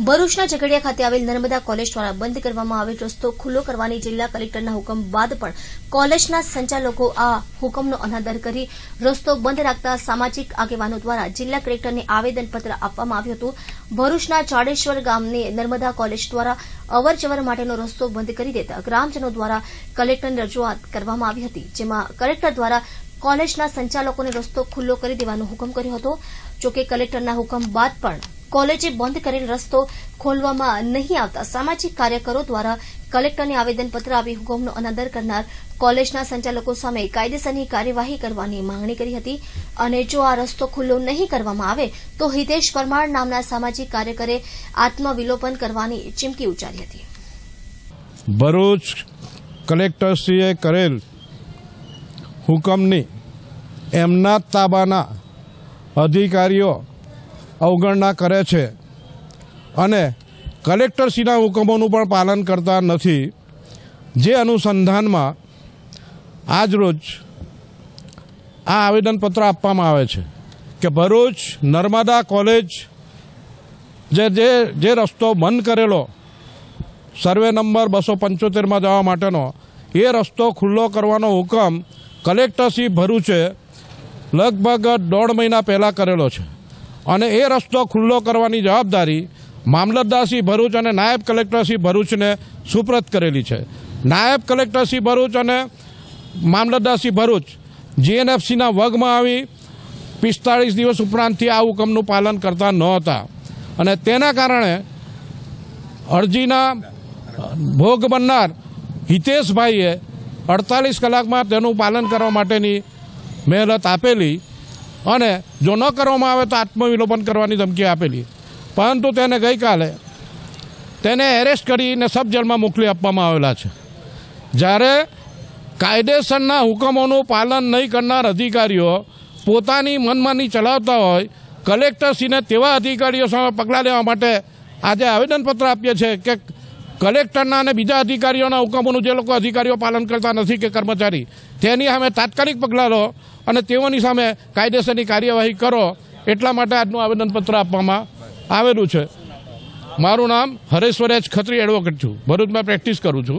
ભરૂચના ઝઘડિયા ખાતે આવેલ નર્મદા કોલેજ દ્વારા બંધ કરવામાં આવેલ રસ્તો ખુલ્લો કરવાની જિલ્લા કલેક્ટરના હુકમ બાદ પણ કોલેજના સંચાલકો આ હુકમનો અનાદર કરી રસ્તો બંધ રાખતા સામાજિક આગેવાનો દ્વારા જિલ્લા કલેક્ટરને આવેદનપત્ર આપવામાં આવ્યું હતું ભરૂચના જાડેશ્વર ગામને નર્મદા કોલેજ દ્વારા અવરજવર માટેનો રસ્તો બંધ કરી દેતા ગ્રામજનો દ્વારા કલેક્ટરની રજૂઆત કરવામાં આવી હતી જેમાં કલેક્ટર દ્વારા કોલેજના સંચાલકોને રસ્તો ખુલ્લો કરી દેવાનો હુકમ કર્યો હતો જોકે કલેક્ટરના હુકમ બાદ પણ કોલેજે બંધ કરેલ રસ્તો ખોલવામાં નહીં આવતા સામાજિક કાર્યકરો દ્વારા કલેક્ટરને આવેદનપત્ર આપી હુકમનો અનાદર કરનાર કોલેજના સંચાલકો સામે કાયદેસરની કાર્યવાહી કરવાની માંગણી કરી હતી અને જો આ રસ્તો ખુલ્લો નહીં કરવામાં આવે તો હિતેશ પરમાર નામના સામાજિક કાર્યકરે આત્મવિલોપન કરવાની ચીમકી ઉચ્ચારી હતી ભરૂચ કલેક્ટરશ્રીએ કરેલ હુકમની એમના તાબાના અધિકારીઓ અવગણના કરે છે અને કલેક્ટરશ્રીના હુકમોનું પણ પાલન કરતા નથી જે અનુસંધાનમાં આજરોજ આ આવેદનપત્ર આપવામાં આવે છે કે ભરૂચ નર્મદા કોલેજ જે જે જે રસ્તો બંધ કરેલો સર્વે નંબર બસો પંચોતેરમાં જવા માટેનો એ રસ્તો ખુલ્લો કરવાનો હુકમ કલેક્ટરશ્રી ભરૂચે લગભગ દોઢ મહિના પહેલાં કરેલો છે અને એ રસ્તો ખુલ્લો કરવાની જવાબદારી મામલતદારશ્રી ભરૂચ અને નાયબ કલેક્ટરશ્રી ભરૂચને સુપ્રત કરેલી છે નાયબ કલેક્ટરશ્રી ભરૂચ અને મામલતદારશ્રી ભરૂચ જીએનએફસીના વગમાં આવી પિસ્તાળીસ દિવસ ઉપરાંતથી આ હુકમનું પાલન કરતા નહોતા અને તેના કારણે અરજીના ભોગ બનનાર હિતેશભાઈએ અડતાલીસ કલાકમાં તેનું પાલન કરવા માટેની મહેલત આપેલી અને જો ન કરવામાં આવે તો આત્મવિલોપન કરવાની ધમકી આપેલી પરંતુ તેને ગઈકાલે તેને એરેસ્ટ કરીને સબ મોકલી આપવામાં આવેલા છે જ્યારે કાયદેસરના હુકમોનું પાલન નહીં કરનાર અધિકારીઓ પોતાની મનમાની ચલાવતા હોય કલેક્ટરશ્રીને તેવા અધિકારીઓ સામે પગલાં લેવા માટે આજે આવેદનપત્ર આપીએ છીએ કે કલેક્ટરના અને બીજા અધિકારીઓના હુકમોનું જે લોકો અધિકારીઓ પાલન કરતા નથી કે કર્મચારી તેની સામે તાત્કાલિક પગલાં લો અને તેઓની સામે કાયદેસરની કાર્યવાહી કરો એટલા માટે આજનું આવેદનપત્ર આપવામાં આવેલું છે મારું નામ હરેશ્વરેજ ખત્રી એડવોકેટ છું ભરૂચમાં પ્રેક્ટિસ કરું છું